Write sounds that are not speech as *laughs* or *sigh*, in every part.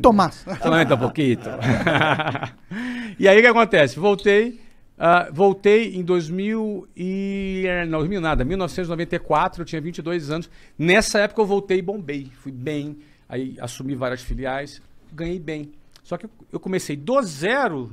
que mais. Aumenta um pouquinho. e aí o que acontece? Voltei, uh, voltei em 2000 e... Não, 2000 nada, 1994, eu tinha 22 anos. Nessa época eu voltei e bombei. Fui bem, aí assumi várias filiais, ganhei bem. Só que eu comecei do zero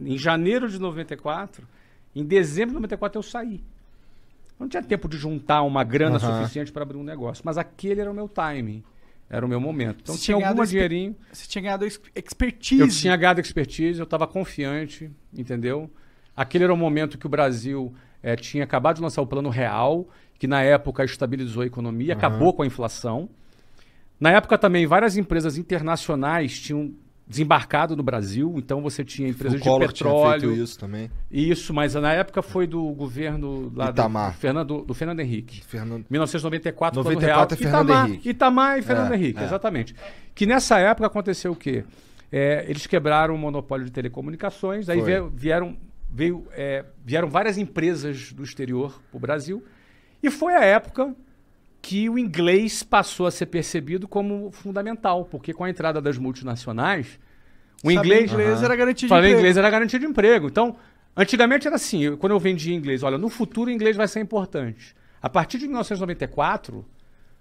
em janeiro de 94, em dezembro de 94 eu saí. Eu não tinha tempo de juntar uma grana uhum. suficiente para abrir um negócio, mas aquele era o meu timing. Era o meu momento. Então você tinha algum dinheirinho. Você tinha ganhado expertise. Eu tinha ganhado expertise, eu estava confiante, entendeu? Aquele era o momento que o Brasil é, tinha acabado de lançar o plano real, que na época estabilizou a economia, uhum. acabou com a inflação. Na época também, várias empresas internacionais tinham desembarcado no Brasil, então você tinha empresas de petróleo. Tinha feito isso também. Isso, mas na época foi do governo lá Itamar. Do, Fernando, do Fernando Henrique. Fernando... 1994, 94 o real. É Fernando Henrique. Itamar e Fernando é, Henrique, é. exatamente. Que nessa época aconteceu o quê? É, eles quebraram o monopólio de telecomunicações, aí vieram, veio, é, vieram várias empresas do exterior para o Brasil. E foi a época que o inglês passou a ser percebido como fundamental, porque com a entrada das multinacionais, o Sabe, inglês, inglês, era garantia de emprego. inglês era garantia de emprego. Então, antigamente era assim, eu, quando eu vendia inglês, olha, no futuro o inglês vai ser importante. A partir de 1994,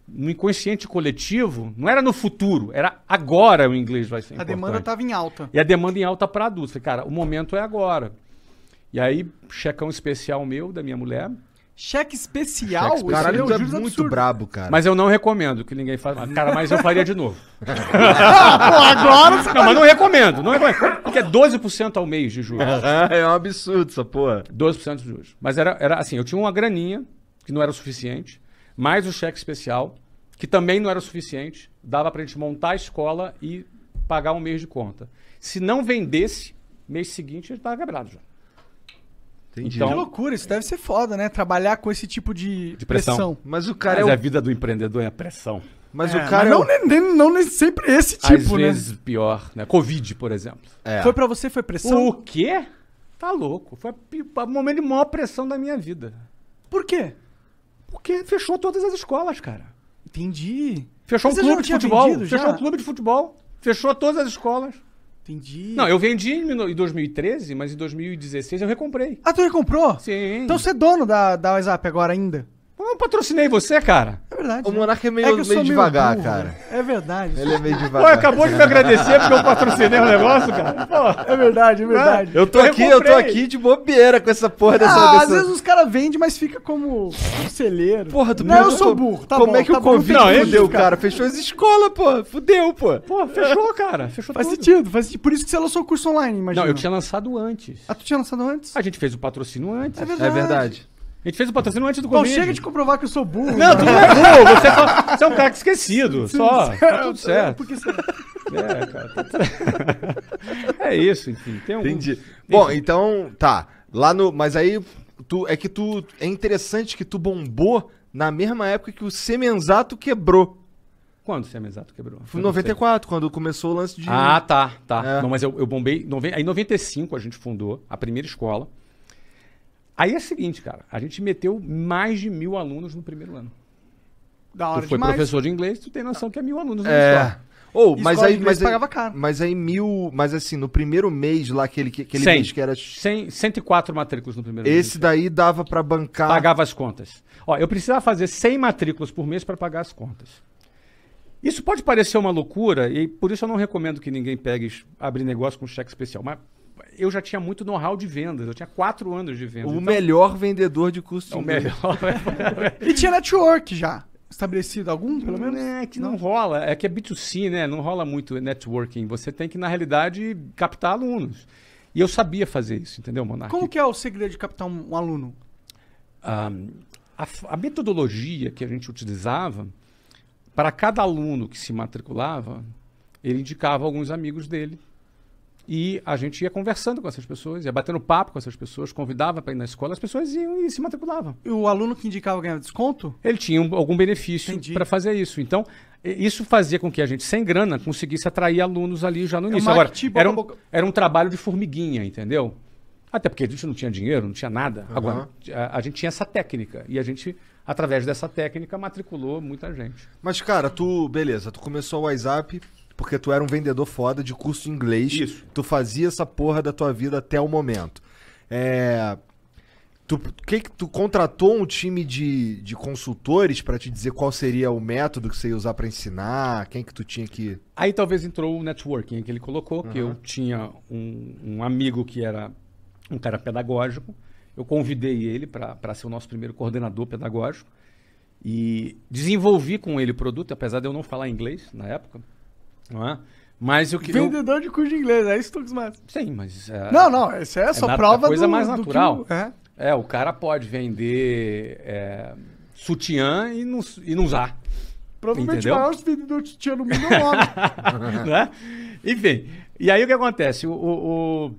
no inconsciente coletivo, não era no futuro, era agora o inglês vai ser a importante. A demanda estava em alta. E a demanda em alta para adultos. Cara, o momento é agora. E aí, checão especial meu, da minha mulher, Cheque especial? Cheque especial. É Caralho, é é muito absurdo. brabo, cara. Mas eu não recomendo que ninguém faça. Hum. Cara, mas eu faria de novo. ah, *laughs* pô, agora você Não, mas não recomendo, não recomendo. Porque é 12% ao mês de juros. *laughs* É, é, um absurdo essa porra. 12% de juros. Mas era, era assim, eu tinha uma graninha que não era o suficiente, mais o cheque especial, que também não era o suficiente, dava pra gente montar a escola e pagar um mês de conta. Se não vendesse, mês seguinte ele estava quebrado já. Entendi. Então, que loucura, isso deve ser foda, né? Trabalhar com esse tipo de, de pressão. pressão. Mas o cara Mas é o... a vida do empreendedor é a pressão. Mas é, o cara. Mas é o... não, não, não, sempre esse tipo, Às né? vezes pior, né? Covid, por exemplo. É. Foi para você, foi pressão? O quê? Tá louco. Foi o momento de maior pressão da minha vida. Por quê? Porque fechou todas as escolas, cara. Entendi. Fechou Mas um clube de futebol. Vendido, fechou já? um clube de futebol. Fechou todas as escolas. Entendi. Não, eu vendi em 2013, mas em 2016 eu recomprei. Ah, tu recomprou? Sim. Então você é dono da, da WhatsApp agora ainda? não patrocinei você, cara. É verdade. O é. Monarca é meio, é meio, devagar, cara. Né? É verdade. Ele é meio devagar. Pô, acabou de me agradecer porque eu patrocinei o negócio, cara. Pô, é verdade, é verdade. Eu tô eu aqui, eu tô aqui de bobeira com essa porra dessa. Ah, dessa... às vezes os caras vendem, mas fica como conselheiro. Porra, tu Não, eu sou burro, tá Como bom, é que tá o convite não, fudeu, cara? cara? Fechou as escolas, pô. Fudeu, pô. Pô, fechou, cara. Fechou faz tudo. Sentido, faz sentido. Por isso que você lançou o curso online, imagina. Não, eu tinha lançado antes. Ah, tu tinha lançado antes? A gente fez o patrocínio antes. É verdade. É verdade. A gente fez o patrocínio antes do Covid. Então chega de comprovar que eu sou burro. Não, né? tu não é burro. Você, é você é um cara esquecido, só. Tá tudo certo. Porque É, cara. Tá... é isso, enfim. Tem Entendi. Bom, então, tá. Lá no... Mas aí, tu... é que tu... É interessante que tu bombou na mesma época que o Semenzato quebrou. Quando o Semenzato quebrou? Foi em 94, sei. quando começou o lance de... Ah, tá, tá. É. Não, mas eu, eu bombei... Aí em 95 a gente fundou a primeira escola. Aí é o seguinte, cara, a gente meteu mais de mil alunos no primeiro ano. Da hora tu foi demais. professor de inglês, tu tem noção que é mil alunos na é. escola. Oh, mas aí, mas aí, pagava caro. mas aí mil, mas assim, no primeiro mês lá, aquele, aquele 100, mês que era... 100, 104 matrículas no primeiro mês. Esse daí dava para bancar... Pagava as contas. Ó, eu precisava fazer 100 matrículas por mês para pagar as contas. Isso pode parecer uma loucura e por isso eu não recomendo que ninguém pegue abrir negócio com cheque especial, mas eu já tinha muito know-how de vendas. Eu tinha quatro anos de vendas. O então, melhor vendedor de é curso de O melhor. *laughs* É. e tinha network já estabelecido algum, pelo menos? É que não, não, rola. É que é B2C, né? Não rola muito networking. Você tem que, na realidade, captar alunos. E eu sabia fazer isso, entendeu, Monark? Como que é o segredo de captar um, um aluno? Um, a, a metodologia que a gente utilizava, para cada aluno que se matriculava, ele indicava alguns amigos dele e a gente ia conversando com essas pessoas, ia batendo papo com essas pessoas, convidava para ir na escola, as pessoas iam e se matriculavam. E o aluno que indicava ganhava desconto? Ele tinha um, algum benefício para fazer isso. Então, isso fazia com que a gente, sem grana, conseguisse atrair alunos ali já no é início. É Agora, era um, era um trabalho de formiguinha, entendeu? Até porque a gente não tinha dinheiro, não tinha nada. Uhum. Agora, a, a, gente tinha essa técnica. E a gente, através dessa técnica, matriculou muita gente. Mas, cara, tu, beleza, tu começou o WhatsApp, porque tu era um vendedor foda de curso de inglês. Isso. Tu fazia essa porra da tua vida até o momento. É. Tu, que, tu contratou um time de, de consultores para te dizer qual seria o método que você ia usar para ensinar? Quem que tu tinha que. Aí talvez entrou o networking que ele colocou, uhum. que eu tinha um, um, amigo que era um cara pedagógico. Eu convidei ele para ser o nosso primeiro coordenador pedagógico. E desenvolvi com ele o produto, apesar de eu não falar inglês na época. Não é? Mas o que. Vendedor eu... de curso de inglês, é isso, que mais. Sim, mas. É, não, não, essa é, é só é prova coisa do, mais natural. Que... É. é, o cara pode vender é, sutiã e não, e não usar. Provavelmente o maior vendedor de sutiã no mundo é *laughs* né? Enfim, e aí o que acontece? o, o, o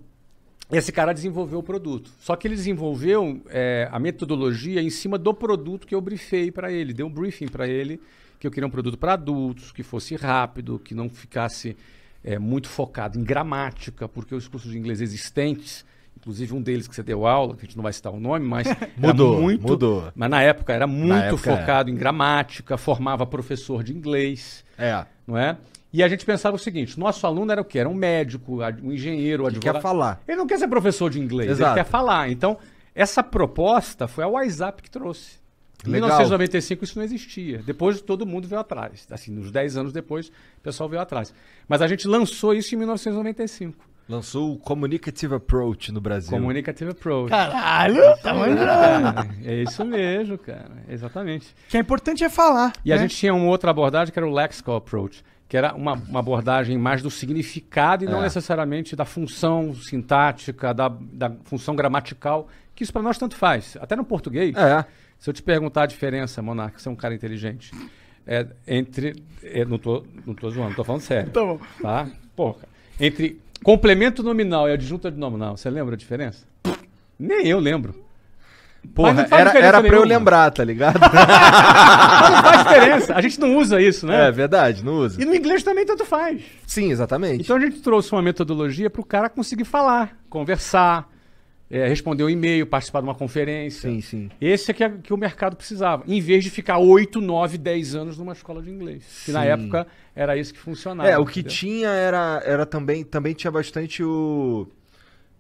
esse cara desenvolveu o produto. Só que ele desenvolveu é, a metodologia em cima do produto que eu briefei para ele, dei um briefing para ele que eu queria um produto para adultos, que fosse rápido, que não ficasse é, muito focado em gramática, porque os cursos de inglês existentes, inclusive um deles que você deu aula, que a gente não vai citar o nome, mas *laughs* mudou, muito, mudou. Mas na época era muito época focado em gramática, formava professor de inglês, é. não é? E a gente pensava o seguinte: nosso aluno era o quê? Era um médico, um engenheiro, um advogado. Ele quer falar. Ele não quer ser professor de inglês, Exato. ele quer falar. Então, essa proposta foi a WhatsApp que trouxe. Em Legal. 1995 isso não existia. Depois todo mundo veio atrás. Assim, nos 10 anos depois, o pessoal veio atrás. Mas a gente lançou isso em 1995. Lançou o Communicative Approach no Brasil. Communicative Approach. Caralho! Ah, tá manjando! É isso mesmo, cara. Exatamente. O que é importante é falar. E né? a gente tinha uma outra abordagem que era o Lexical Approach, que era uma, uma abordagem mais do significado e não é. necessariamente da função sintática, da, da função gramatical, que isso para nós tanto faz. Até no português. É. Se eu te perguntar a diferença, Monarca, você é um cara inteligente. É, entre. É, não, tô, não tô zoando, tô falando sério. Tá bom. Tá? Porra. Entre Complemento nominal e adjunto nominal. Você lembra a diferença? Nem eu lembro. Porra, era, era pra eu lembrar, tá ligado? *laughs* não faz diferença. A gente não usa isso, né? É verdade, não usa. E no inglês também tanto faz. Sim, exatamente. Então a gente trouxe uma metodologia pro cara conseguir falar, conversar, é, responder um e-mail, participar de uma conferência. Sim, sim. Esse é que, é que, o mercado precisava, em vez de ficar 8, 9, 10 anos numa escola de inglês. Sim. Que na época era isso que funcionava. É, o que entendeu? tinha era, era também, também tinha bastante o.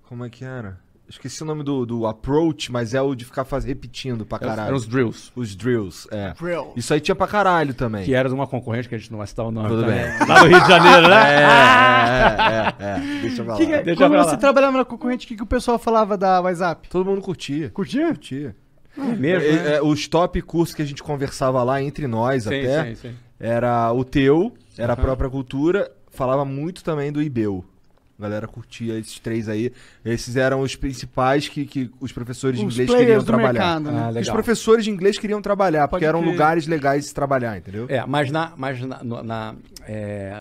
Como é que era? Esqueci o nome do, do approach, mas é o de ficar faz... repetindo pra é caralho. Eram é os drills. Os drills, é. Drill. Isso aí tinha pra caralho também. Que era de uma concorrente que a gente não vai citar o nome. Tudo também. bem. Lá no Rio de Janeiro, né? É, é, é, é. é. *laughs* Deixa eu falar. Que, quando você trabalhava na concorrente, o que, que o pessoal falava da WhatsApp? Todo mundo curtia. Curtia? Curtia. Ah, é mesmo, né? é, Os top cursos que a gente conversava lá entre nós sim, até. Sim, sim. Era o teu, era uhum. a própria cultura. Falava muito também do Ibeu. A galera curtia esses três aí. Esses eram os principais que, que os professores de inglês queriam trabalhar. Mercado, né? ah, os professores de inglês queriam trabalhar, Pode porque eram lugares legais de se trabalhar, entendeu? É, mas na. Mas na, na é,